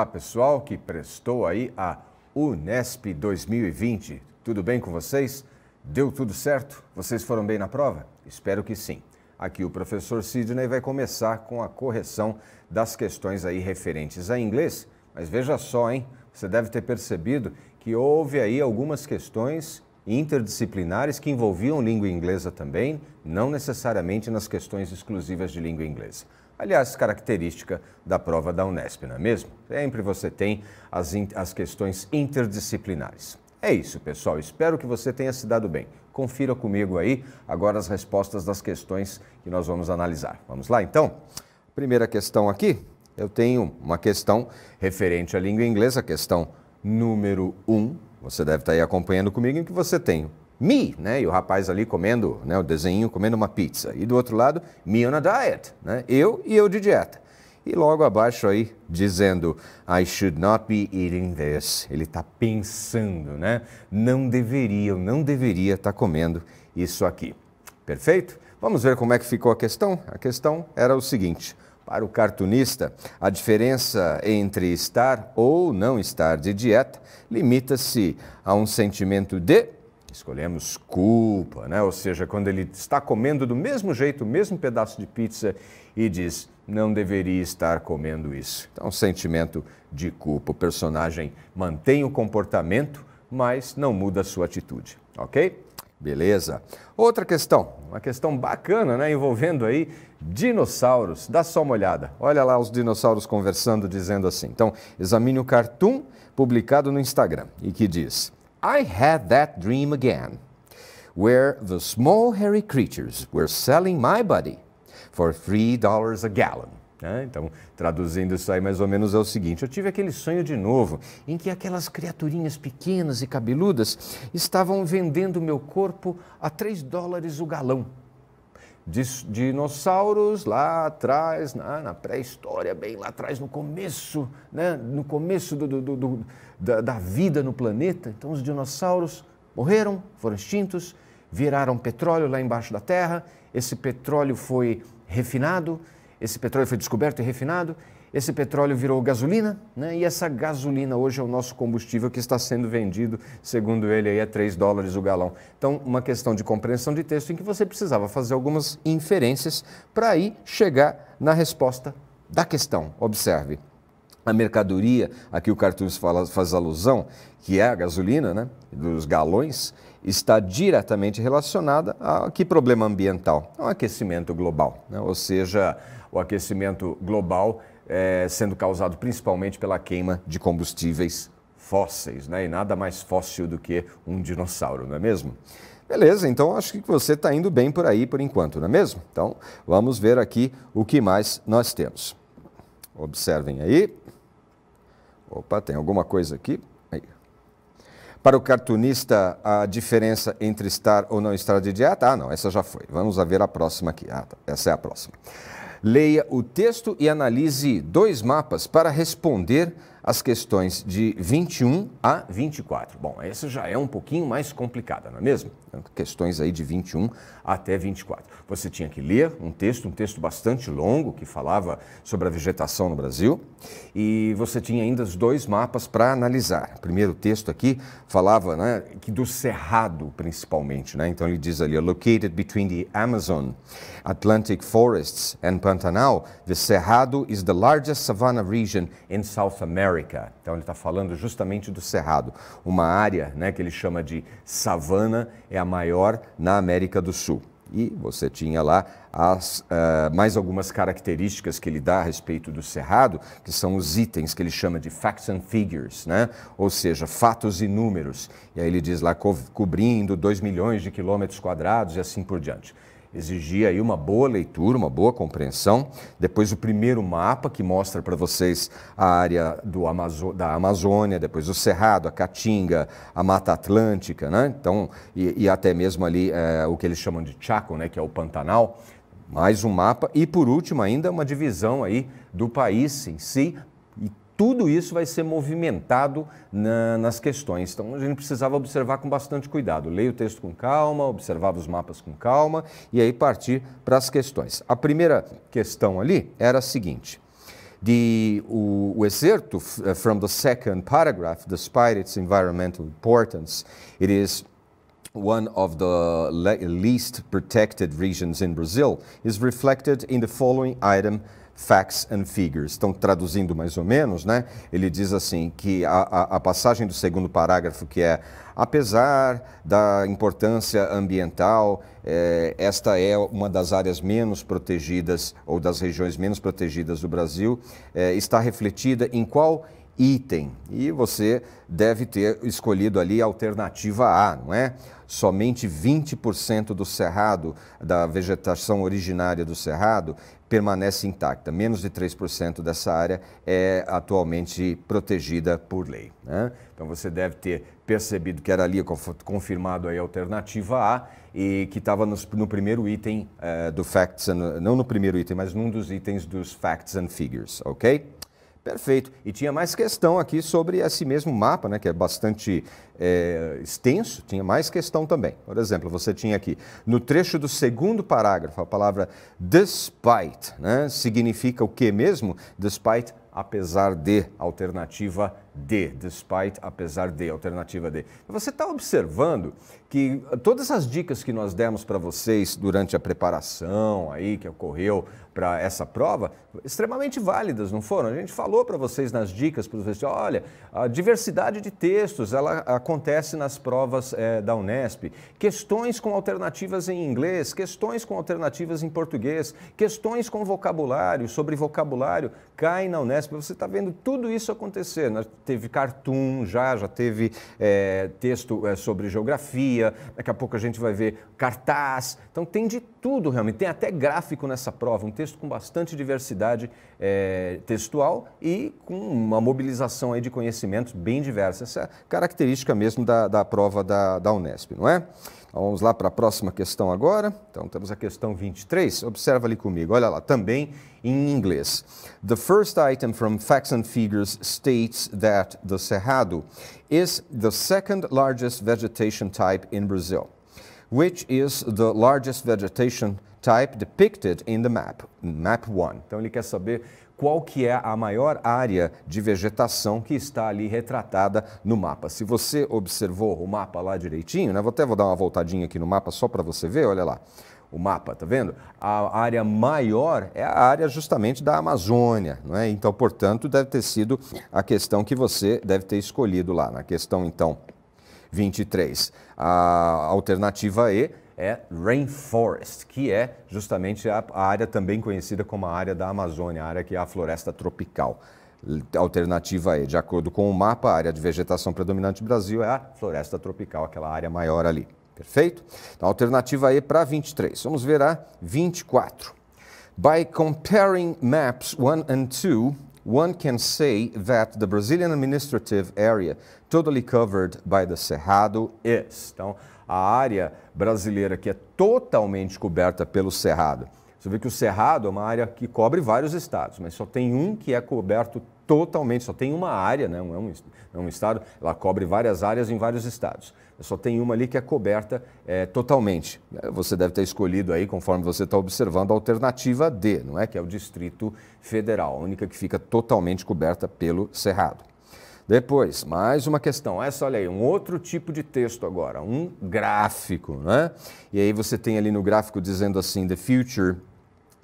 Olá, pessoal que prestou aí a Unesp 2020. Tudo bem com vocês? Deu tudo certo? Vocês foram bem na prova? Espero que sim. Aqui o professor Sidney vai começar com a correção das questões aí referentes a inglês. Mas veja só, hein? Você deve ter percebido que houve aí algumas questões interdisciplinares que envolviam língua inglesa também, não necessariamente nas questões exclusivas de língua inglesa. Aliás, característica da prova da Unesp, não é mesmo? Sempre você tem as, as questões interdisciplinares. É isso, pessoal. Espero que você tenha se dado bem. Confira comigo aí agora as respostas das questões que nós vamos analisar. Vamos lá, então? Primeira questão aqui, eu tenho uma questão referente à língua inglesa, questão número 1. Um. Você deve estar aí acompanhando comigo, em que você tem me, né? E o rapaz ali comendo, né, o desenho, comendo uma pizza. E do outro lado, me on a diet, né? Eu e eu de dieta. E logo abaixo aí, dizendo, I should not be eating this. Ele está pensando, né? Não deveria, não deveria estar tá comendo isso aqui. Perfeito? Vamos ver como é que ficou a questão? A questão era o seguinte: para o cartunista, a diferença entre estar ou não estar de dieta limita-se a um sentimento de Escolhemos culpa, né? Ou seja, quando ele está comendo do mesmo jeito, o mesmo pedaço de pizza e diz: não deveria estar comendo isso. Então, sentimento de culpa. O personagem mantém o comportamento, mas não muda a sua atitude, ok? Beleza. Outra questão, uma questão bacana, né? Envolvendo aí dinossauros. Dá só uma olhada. Olha lá os dinossauros conversando, dizendo assim. Então, examine o cartoon publicado no Instagram e que diz: I Had That Dream Again, where the small hairy creatures were selling my body for $3 a gallon. É, então, traduzindo isso aí mais ou menos é o seguinte: eu tive aquele sonho de novo, em que aquelas criaturinhas pequenas e cabeludas estavam vendendo meu corpo a 3 dólares o galão dinossauros lá atrás, na, na pré-história, bem lá atrás, no começo, né, no começo do, do, do, da, da, vida no planeta. Então os dinossauros morreram, foram extintos, viraram petróleo lá embaixo da Terra, esse petróleo foi refinado, esse petróleo foi descoberto e refinado, esse petróleo virou gasolina, né? e essa gasolina hoje é o nosso combustível que está sendo vendido, segundo ele, aí, a 3 dólares o galão. Então, uma questão de compreensão de texto em que você precisava fazer algumas inferências para aí chegar na resposta da questão. Observe. A mercadoria, aqui o Cartus fala, faz alusão, que é a gasolina, né, dos galões, está diretamente relacionada a que problema ambiental? O aquecimento global, né? ou seja, o aquecimento global é, sendo causado principalmente pela queima de combustíveis fósseis, né? E nada mais fóssil do que um dinossauro, não é mesmo? Beleza, então acho que você está indo bem por aí por enquanto, não é mesmo? Então vamos ver aqui o que mais nós temos. Observem aí. Opa, tem alguma coisa aqui. Aí. Para o cartunista, a diferença entre estar ou não estar de dieta? Ah, não, essa já foi. Vamos ver a próxima aqui. Ah, tá. essa é a próxima. Leia o texto e analise dois mapas para responder as questões de 21 a 24. Bom, essa já é um pouquinho mais complicada, não é mesmo? Questões aí de 21 até 24. Você tinha que ler um texto, um texto bastante longo, que falava sobre a vegetação no Brasil, e você tinha ainda os dois mapas para analisar. O primeiro texto aqui falava né, que do cerrado, principalmente. Né? Então ele diz ali, located between the Amazon, Atlantic forests and Pantanal, the Cerrado is the largest savanna region in South America. America. Então ele está falando justamente do Cerrado, uma área né, que ele chama de savana, é a maior na América do Sul. E você tinha lá as, uh, mais algumas características que ele dá a respeito do cerrado, que são os itens que ele chama de facts and figures, né? ou seja, fatos e números. E aí ele diz lá co cobrindo 2 milhões de quilômetros quadrados e assim por diante exigia aí uma boa leitura, uma boa compreensão. Depois o primeiro mapa que mostra para vocês a área do Amazo da Amazônia, depois o Cerrado, a Caatinga, a Mata Atlântica, né? Então, e, e até mesmo ali é, o que eles chamam de Chaco, né? Que é o Pantanal mais um mapa e por último ainda uma divisão aí do país em si, tudo isso vai ser movimentado na, nas questões. Então a gente precisava observar com bastante cuidado. Leia o texto com calma, observava os mapas com calma e aí partir para as questões. A primeira questão ali era a seguinte. de o, o, excerto eh, from the second paragraph, despite its environmental importance, it is one of the least protected regions in Brazil, is reflected in the following item Facts and Figures. Estão traduzindo mais ou menos, né? Ele diz assim que a, a, a passagem do segundo parágrafo, que é apesar da importância ambiental, eh, esta é uma das áreas menos protegidas ou das regiões menos protegidas do Brasil, eh, está refletida em qual item? E você deve ter escolhido ali a alternativa A, não é? somente 20% do cerrado, da vegetação originária do cerrado, permanece intacta. Menos de 3% dessa área é atualmente protegida por lei. Né? Então você deve ter percebido que era ali confirmado aí a alternativa A e que estava no, no, primeiro item uh, do Facts, and, não no primeiro item, mas num dos itens dos Facts and Figures, ok? Perfeito. E tinha mais questão aqui sobre esse mesmo mapa, né, que é bastante é, extenso, tinha mais questão também. Por exemplo, você tinha aqui, no trecho do segundo parágrafo, a palavra despite, né, significa o que mesmo? Despite apesar de, alternativa D, despite, apesar de, alternativa D. Você está observando que todas as dicas que nós demos para vocês durante a preparação aí que ocorreu para essa prova, extremamente válidas, não foram? A gente falou para vocês nas dicas, para vocês, olha, a diversidade de textos, ela acontece nas provas é, da Unesp, questões com alternativas em inglês, questões com alternativas em português, questões com vocabulário, sobre vocabulário, cai na Unesp, Unesp, você está vendo tudo isso acontecer. Né? Teve cartoon já, já teve é, texto é, sobre geografia, daqui a pouco a gente vai ver cartaz. Então tem de tudo realmente. Tem até gráfico nessa prova, um texto com bastante diversidade é, textual e com uma mobilização aí de conhecimentos bem diversa. Essa é a característica mesmo da, da prova da, da Unesp, não é? Então, vamos lá para a próxima questão agora. Então temos a questão 23. Observa ali comigo. Olha lá, também em inglês. The first item from facts and figures states that the Cerrado is the second largest vegetation type in Brazil, which is the largest vegetation type depicted in the map, map 1. Então ele quer saber qual que é a maior área de vegetação que está ali retratada no mapa. Se você observou o mapa lá direitinho, né? Vou até vou dar uma voltadinha aqui no mapa só para você ver, olha lá o mapa, tá vendo? A área maior é a área justamente da Amazônia, não é? Então, portanto, deve ter sido a questão que você deve ter escolhido lá, na questão então 23. A alternativa E é rainforest, que é justamente a área também conhecida como a área da Amazônia, a área que é a floresta tropical. Alternativa E, de acordo com o mapa, a área de vegetação predominante do Brasil é a floresta tropical, aquela área maior ali. Perfeito? Então, alternativa E para 23. Vamos ver a 24. By comparing maps 1 and 2, one can say that the Brazilian administrative area totally covered by the Cerrado is. Então, a área brasileira que é totalmente coberta pelo Cerrado. Você vê que o Cerrado é uma área que cobre vários estados, mas só tem um que é coberto totalmente, só tem uma área, né? não, é um, não é um estado, ela cobre várias áreas em vários estados. Só tem uma ali que é coberta é, totalmente. Você deve ter escolhido aí, conforme você está observando, a alternativa D, não é? Que é o Distrito Federal, a única que fica totalmente coberta pelo Cerrado. Depois, mais uma questão. Essa, olha aí, um outro tipo de texto agora, um gráfico, né? E aí você tem ali no gráfico dizendo assim: The future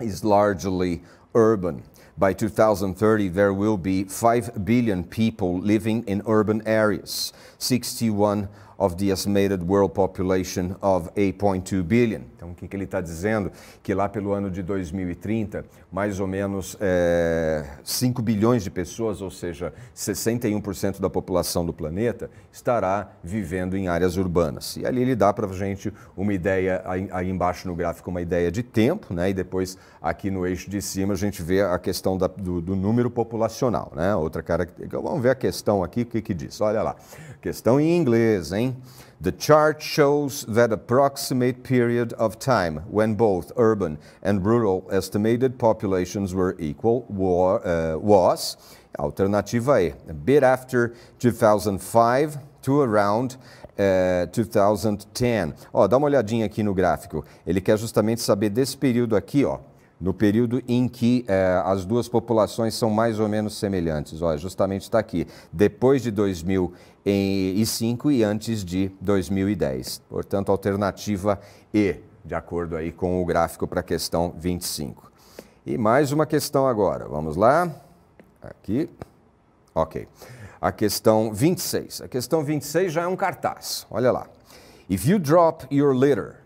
is largely urban. By 2030, there will be 5 billion people living in urban areas, 61 of the estimated world population of 8.2 billion. Então, o que, que ele está dizendo? Que lá pelo ano de 2030, mais ou menos é, eh, 5 bilhões de pessoas, ou seja, 61% da população do planeta, estará vivendo em áreas urbanas. E ali ele dá para a gente uma ideia, aí, aí embaixo no gráfico, uma ideia de tempo, né? e depois aqui no eixo de cima a gente vê a questão questão da, do, do, número populacional, né? Outra característica. Vamos ver a questão aqui, o que, que diz. Olha lá. Questão em inglês, hein? The chart shows that approximate period of time when both urban and rural estimated populations were equal war, uh, was, alternativa é a bit after 2005 to around 2010. Eh, ó, dá uma olhadinha aqui no gráfico. Ele quer justamente saber desse período aqui, ó, no período em que eh, as duas populações são mais ou menos semelhantes. Olha, justamente está aqui, depois de 2005 e antes de 2010. Portanto, alternativa E, de acordo aí com o gráfico para a questão 25. E mais uma questão agora, vamos lá? Aqui, ok. A questão 26. A questão 26 já é um cartaz, olha lá. If you drop your litter,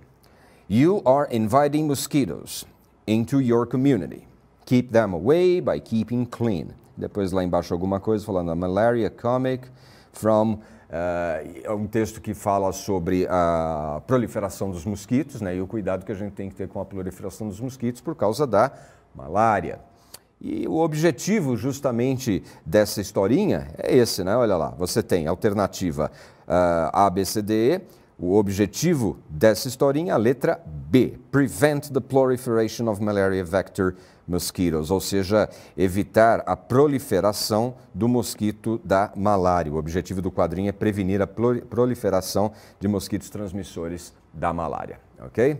you are inviting mosquitoes into your community. Keep them away by keeping clean. Depois lá embaixo alguma coisa falando a malaria comic from é uh, um texto que fala sobre a proliferação dos mosquitos né, e o cuidado que a gente tem que ter com a proliferação dos mosquitos por causa da malária. E o objetivo justamente dessa historinha é esse, né? Olha lá, você tem alternativa uh, A, B, C, D, E, o objetivo dessa historinha é a letra B: Prevent the proliferation of malaria vector mosquitoes, ou seja, evitar a proliferação do mosquito da malária. O objetivo do quadrinho é prevenir a proliferação de mosquitos transmissores da malária, ok?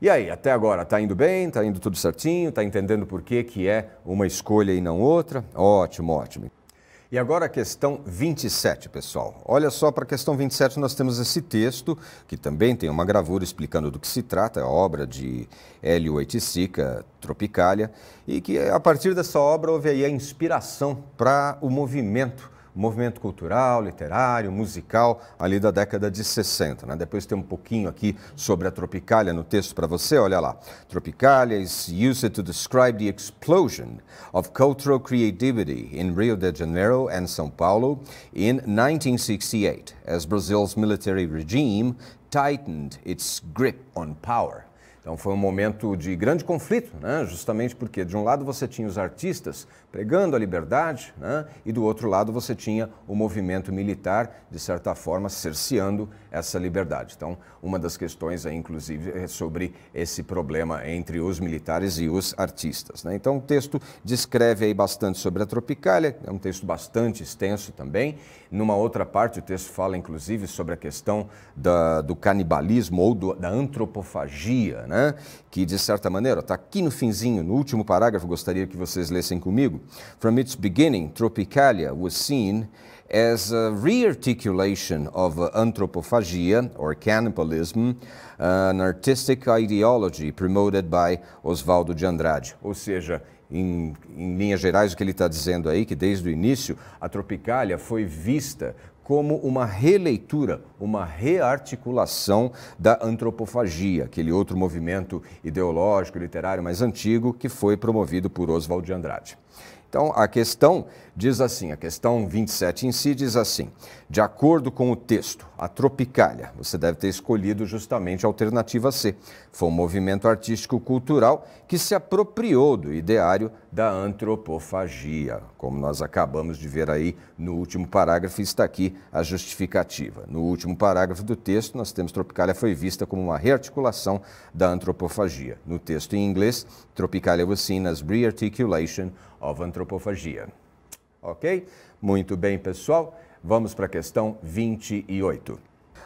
E aí, até agora, tá indo bem? Tá indo tudo certinho? Tá entendendo por que, que é uma escolha e não outra? Ótimo, ótimo. E agora a questão 27, pessoal. Olha só, para a questão 27 nós temos esse texto, que também tem uma gravura explicando do que se trata, é a obra de Hélio Oiticica, Tropicália, e que a partir dessa obra houve aí a inspiração para o movimento movimento cultural, literário, musical, ali da década de 60. Né? Depois tem um pouquinho aqui sobre a Tropicália no texto para você, olha lá. Tropicália is used to describe the explosion of cultural creativity in Rio de Janeiro and São Paulo in 1968, as Brazil's military regime tightened its grip on power. Então foi um momento de grande conflito, né? justamente porque de um lado você tinha os artistas pregando a liberdade né? e do outro lado você tinha o movimento militar, de certa forma, cerceando essa liberdade. Então, uma das questões aí, inclusive, é sobre esse problema entre os militares e os artistas. Né? Então o texto descreve aí bastante sobre a Tropicália, é um texto bastante extenso também, numa outra parte, o texto fala inclusive sobre a questão da, do canibalismo ou do, da antropofagia, né? que de certa maneira está aqui no finzinho, no último parágrafo, gostaria que vocês lessem comigo. From its beginning, Tropicalia was seen as a rearticulation of antropofagia anthropophagia or cannibalism, an artistic ideology promoted by Oswaldo de Andrade. Ou seja, em, em linhas gerais, o que ele está dizendo aí, que desde o início a Tropicália foi vista como uma releitura, uma rearticulação da antropofagia, aquele outro movimento ideológico, literário mais antigo que foi promovido por Oswald de Andrade. Então, a questão diz assim, a questão 27 em si diz assim: de acordo com o texto, a Tropicália, você deve ter escolhido justamente a alternativa C. Foi um movimento artístico-cultural que se apropriou do ideário da antropofagia, como nós acabamos de ver aí no último parágrafo, está aqui a justificativa. No último parágrafo do texto, nós temos Tropicália foi vista como uma rearticulação da antropofagia. No texto em inglês, tropicália was seen as rearticulation antropofagia. Ok? Muito bem, pessoal. Vamos para a questão 28.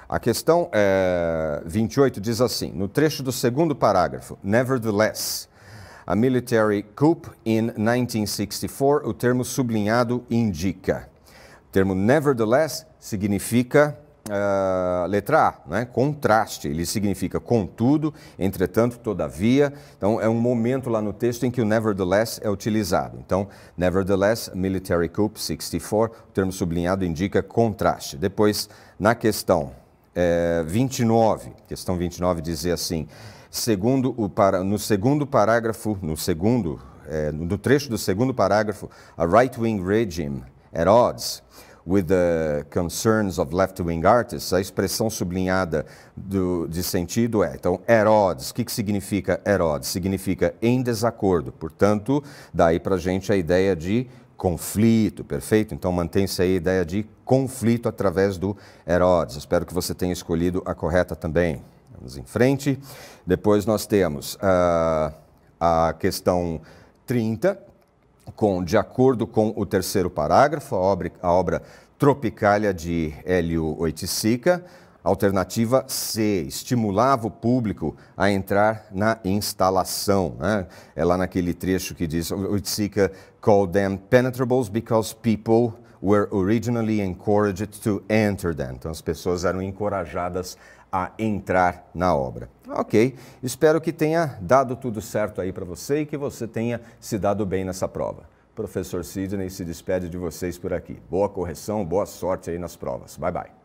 A questão é, 28 diz assim: no trecho do segundo parágrafo, nevertheless, a military coup in 1964, o termo sublinhado indica. O termo nevertheless significa Uh, letra A, né? contraste, ele significa contudo, entretanto, todavia. Então, é um momento lá no texto em que o nevertheless é utilizado. Então, nevertheless, Military Coup 64, o termo sublinhado indica contraste. Depois, na questão é, 29, questão 29 dizia assim, segundo o para, no segundo parágrafo, no segundo, é, no trecho do segundo parágrafo, a right-wing regime at odds with the concerns of left-wing artists, a expressão sublinhada do, de sentido é, então, Herodes. O que, que significa Herodes? Significa em desacordo. Portanto, daí para a gente a ideia de conflito, perfeito? Então mantém-se aí a ideia de conflito através do Herodes. Espero que você tenha escolhido a correta também. Vamos em frente. Depois nós temos uh, a questão 30, com, de acordo com o terceiro parágrafo, a obra, a obra Tropicália de Hélio Oiticica, Alternativa C, estimulava o público a entrar na instalação. Né? É lá naquele trecho que diz: Oiticica called them penetrables because people were originally encouraged to enter them. Então as pessoas eram encorajadas a entrar na obra. Ok, espero que tenha dado tudo certo aí para você e que você tenha se dado bem nessa prova. Professor Sidney se despede de vocês por aqui. Boa correção, boa sorte aí nas provas. Bye, bye.